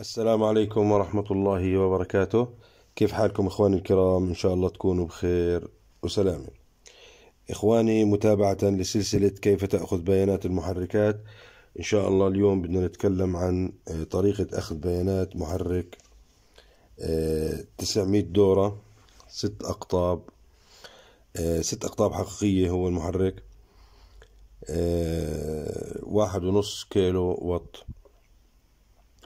السلام عليكم ورحمة الله وبركاته كيف حالكم إخواني الكرام إن شاء الله تكونوا بخير وسلامة إخواني متابعة لسلسلة كيف تأخذ بيانات المحركات إن شاء الله اليوم بدنا نتكلم عن آه، طريقة أخذ بيانات محرك 900 آه، دورة ست أقطاب آه، ست أقطاب حقيقية هو المحرك واحد ونص كيلو وط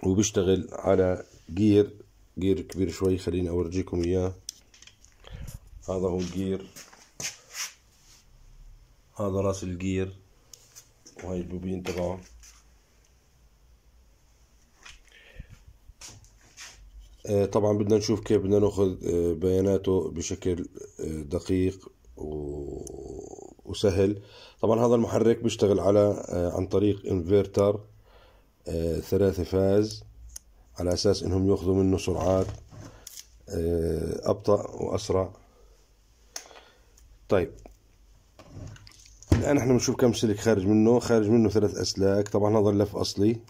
وبيشتغل على جير جير كبير شوي خليني اورجيكم اياه هذا هو الجير هذا راس الجير وهي البوبين تبعه آه، طبعا بدنا نشوف كيف بدنا ناخذ آه، بياناته بشكل آه، دقيق وسهل طبعا هذا المحرك بيشتغل على عن طريق انفرتر ثلاثة فاز على أساس أنهم يأخذوا منه سرعات آه، أبطأ وأسرع طيب الآن احنا بنشوف كم سلك خارج منه خارج منه ثلاث أسلاك طبعا هذا اللف أصلي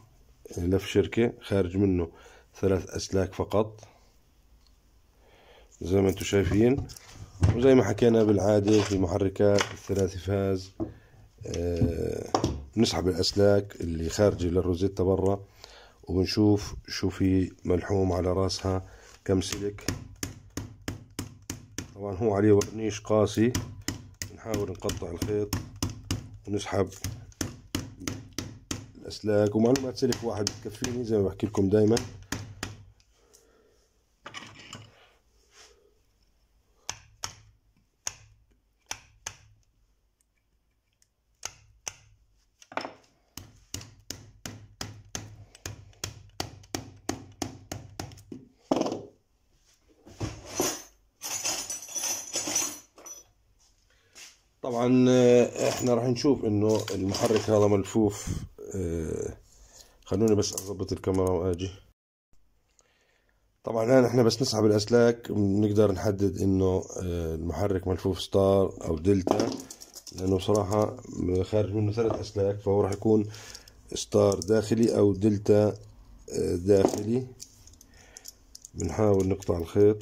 لف شركة خارج منه ثلاث أسلاك فقط زي ما انتم شايفين وزي ما حكينا بالعادة في محركات الثلاثي فاز آه بنسحب الأسلاك اللي خارجة للروزيتا برا وبنشوف شو في ملحوم على راسها كم سلك طبعا هو عليه ورنيش قاسي بنحاول نقطع الخيط ونسحب الأسلاك ومعلومات سلك واحد بتكفيني زي ما بحكي لكم دايما طبعا آه، احنا راح نشوف انه المحرك هذا ملفوف آه، خلوني بس اضبط الكاميرا واجي طبعا الان احنا بس نسحب الاسلاك بنقدر نحدد انه آه، المحرك ملفوف ستار او دلتا لانه بصراحة خارج منه ثلاث اسلاك فهو راح يكون ستار داخلي او دلتا داخلي بنحاول نقطع الخيط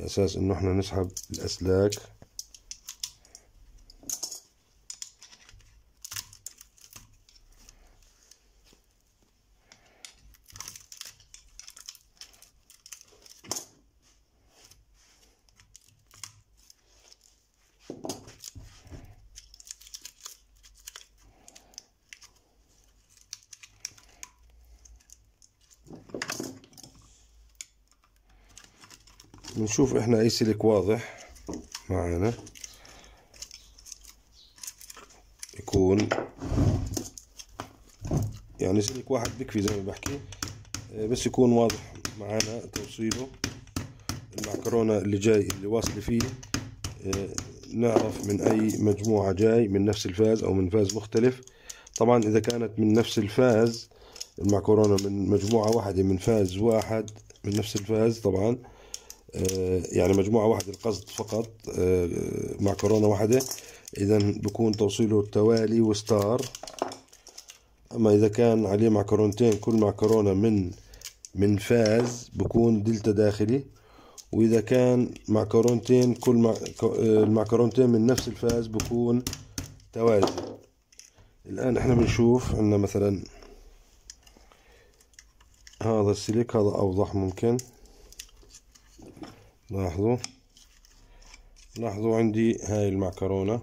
الأساس إنه إحنا نسحب الأسلاك بنشوف احنا اي سلك واضح معانا يكون يعني سلك واحد بكفي زي ما بحكي آه، بس يكون واضح معانا توصيله المعكرونة اللي جاي اللي واصل فيه آه، نعرف من أي مجموعة جاي من نفس الفاز أو من فاز مختلف طبعا إذا كانت من نفس الفاز المعكرونة من مجموعة واحدة من فاز واحد من نفس الفاز طبعا آه، يعني مجموعة واحدة القصد فقط آه، مع كورونا واحدة إذا بكون توصيله التوالي وستار أما إذا كان عليه معكرونتين كل معكرونة من من فاز بكون دلتا داخلي وإذا كان معكرونتين كل مع... المعكرونتين آه، من نفس الفاز بكون توازي الآن إحنا بنشوف عندنا مثلا هذا السلك هذا أوضح ممكن لاحظوا لاحظوا عندي هاي المعكرونة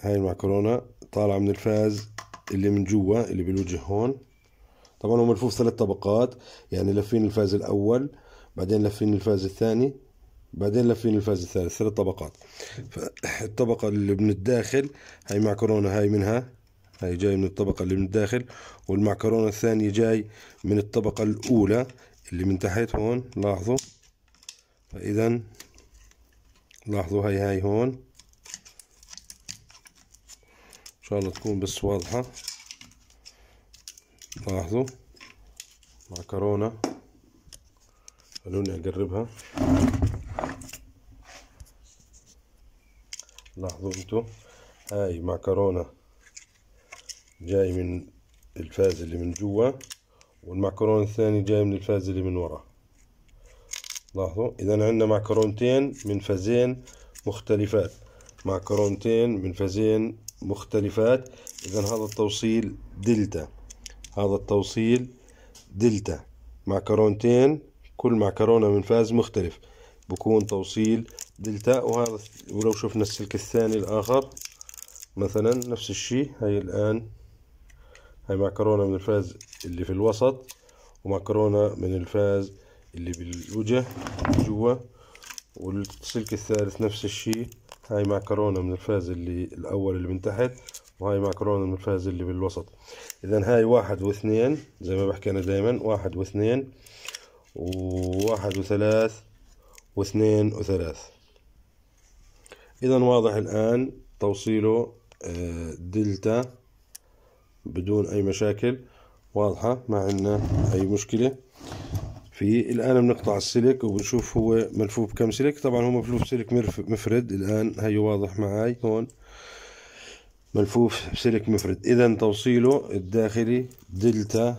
هاي المعكرونة طالعة من الفاز اللي من جوا اللي بالوجه هون طبعا هو ملفوف ثلاث طبقات يعني لفين الفاز الأول بعدين لفين الفاز الثاني بعدين لفين الفاز الثالث ثلاث طبقات الطبقة اللي من الداخل هاي معكرونة هاي منها هاي جاي من الطبقة اللي من الداخل والمعكرونة الثانية جاي من الطبقة الأولى اللي من تحت هون لاحظوا فاذا لاحظوا هاي هاي هون ان شاء الله تكون بس واضحة لاحظوا معكرونة خلوني اقربها لاحظوا انتو هاي معكرونة جاي من الفاز اللي من جوا والمعكرون الثاني جاي من الفاز اللي من ورا لاحظوا اذا عندنا معكرونتين من فازين مختلفات معكرونتين من فازين مختلفات اذا هذا التوصيل دلتا هذا التوصيل دلتا معكرونتين كل معكرونة من فاز مختلف بكون توصيل دلتا وهذا ولو شفنا السلك الثاني الآخر مثلا نفس الشيء هاي الآن هاي معكرونة من الفاز اللي في الوسط ومعكرونة من الفاز اللي بالوجه جوا والسلك الثالث نفس الشي هاي معكرونة من الفاز اللي الأول اللي من تحت وهاي معكرونة من الفاز اللي بالوسط إذا هاي واحد واثنين زي ما بحكي أنا دايما واحد واثنين وواحد وثلاث واثنين وثلاث إذا واضح الآن توصيله آه، دلتا بدون أي مشاكل واضحة ما عندنا أي مشكلة في الآن بنقطع السلك وبنشوف هو ملفوف بكم سلك طبعا هو ملفوف سلك مفرد الآن هي واضح معاي هون ملفوف بسلك مفرد إذا توصيله الداخلي دلتا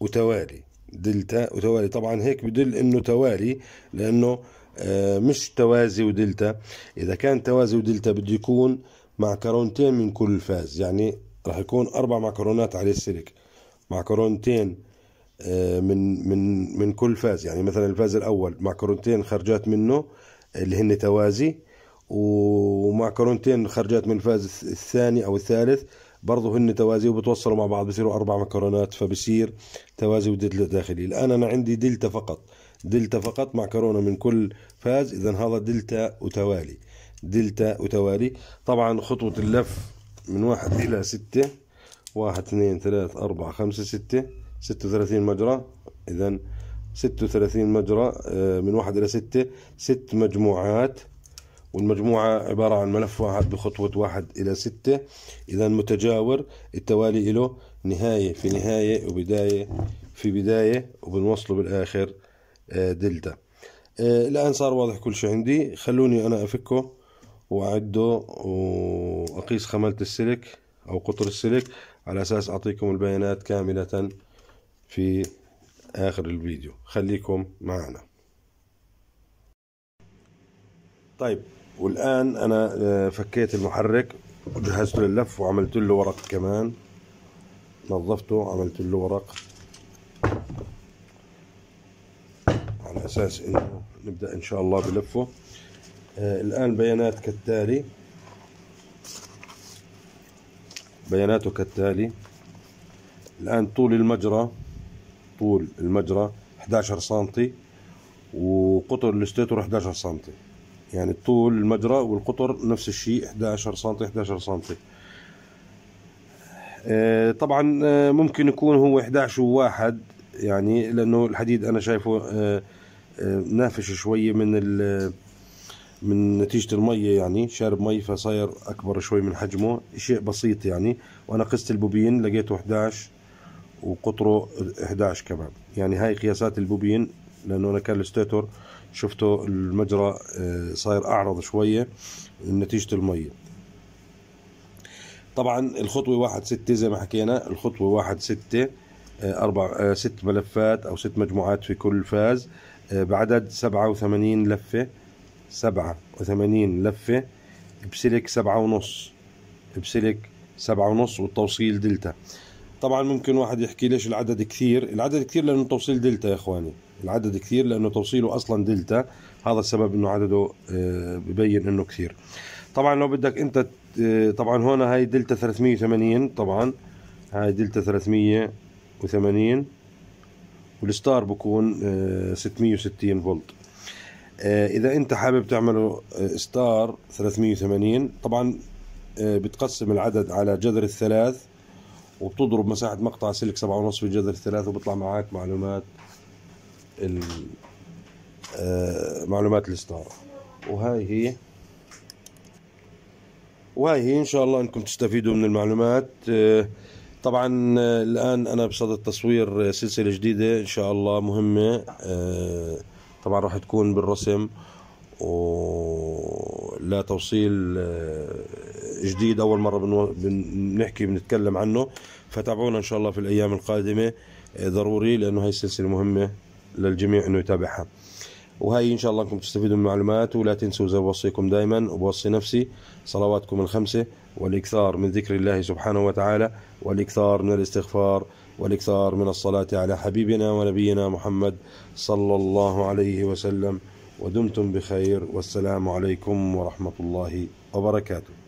وتوالي دلتا وتوالي طبعا هيك بدل انه توالي لانه آه، مش توازي ودلتا اذا كان توازي ودلتا بده يكون مع كرونتين من كل فاز يعني راح يكون أربع معكرونات عليه السلك معكرونتين آه، من من من كل فاز يعني مثلا الفاز الأول معكرونتين خرجات منه اللي هن توازي ومعكرونتين خرجات من الفاز الثاني أو الثالث برضه هن توازي وبتوصلوا مع بعض بصيروا أربع مكرونات فبصير توازي ودلتا داخلي الآن أنا عندي دلتا فقط دلتا فقط معكرونة من كل فاز إذا هذا دلتا وتوالي دلتا وتوالي طبعا خطوة اللف من واحد إلى ستة واحد اثنين ثلاث أربعة خمسة ستة ستة وثلاثين مجرى إذا ستة وثلاثين مجرى آه، من واحد إلى ستة ست مجموعات والمجموعة عبارة عن ملف واحد بخطوة واحد إلى ستة إذا متجاور التوالي له نهاية في نهاية وبداية في بداية وبنوصله بالآخر آه، دلتا آه، الآن صار واضح كل شيء عندي خلوني أنا أفكه واعده واقيس خاملة السلك او قطر السلك على اساس اعطيكم البيانات كاملة في اخر الفيديو خليكم معنا طيب والان انا آه، فكيت المحرك وجهزت له اللف وعملت له ورق كمان نظفته عملت له ورق على اساس انه نبدا ان شاء الله بلفه آه، الآن بيانات كالتالي بياناته كالتالي الآن طول المجرى طول المجرى 11 سنتي وقطر الاستيتور 11 سنتي يعني طول المجرى والقطر نفس الشيء 11 سنتي 11 سنتي آه، طبعا آه، ممكن يكون هو 11 وواحد يعني لأنه الحديد أنا شايفه نافش شوية من ال من نتيجة المية يعني شارب مي فصاير أكبر شوي من حجمه شيء بسيط يعني وأنا قست البوبين لقيته 11 وقطره 11 كمان يعني هاي قياسات البوبين لأنه أنا كان الستيتور شفته المجرى آه، صاير أعرض شوية من نتيجة المية طبعا الخطوة واحد ستة زي ما حكينا الخطوة واحد ستة آه، أربع آه، ست ملفات أو ست مجموعات في كل فاز بعدد 87 لفة سبعة وثمانين لفة بسلك سبعة ونص بسلك سبعة ونص والتوصيل دلتا طبعا ممكن واحد يحكي ليش العدد كثير العدد كثير لأنه توصيل دلتا يا إخواني العدد كثير لأنه توصيله أصلا دلتا هذا السبب أنه عدده آه، ببين أنه كثير طبعا لو بدك أنت آه، طبعا هون هاي دلتا 380 طبعا هاي دلتا 380 والستار بكون 660 آه، فولت آه، اذا انت حابب تعمله ستار آه، 380 طبعا آه، بتقسم العدد على جذر الثلاث وبتضرب مساحة مقطع سلك سبعة ونص بجذر الثلاث وبطلع معاك معلومات ال معلومات الستار وهاي هي وهاي هي ان شاء الله انكم تستفيدوا من المعلومات طبعا الان انا بصدد تصوير سلسله جديده ان شاء الله مهمه طبعا راح تكون بالرسم ولا توصيل آه، جديد اول مره بنو... بنحكي بنتكلم عنه فتابعونا ان شاء الله في الايام القادمه آه، ضروري لانه هي السلسله مهمه للجميع انه يتابعها وهي ان شاء الله انكم تستفيدوا من المعلومات ولا تنسوا زي وصيكم دائما وبوصي نفسي صلواتكم الخمسه والإكثار من ذكر الله سبحانه وتعالى والإكثار من الاستغفار والإكثار من الصلاة على حبيبنا ونبينا محمد صلى الله عليه وسلم ودمتم بخير والسلام عليكم ورحمة الله وبركاته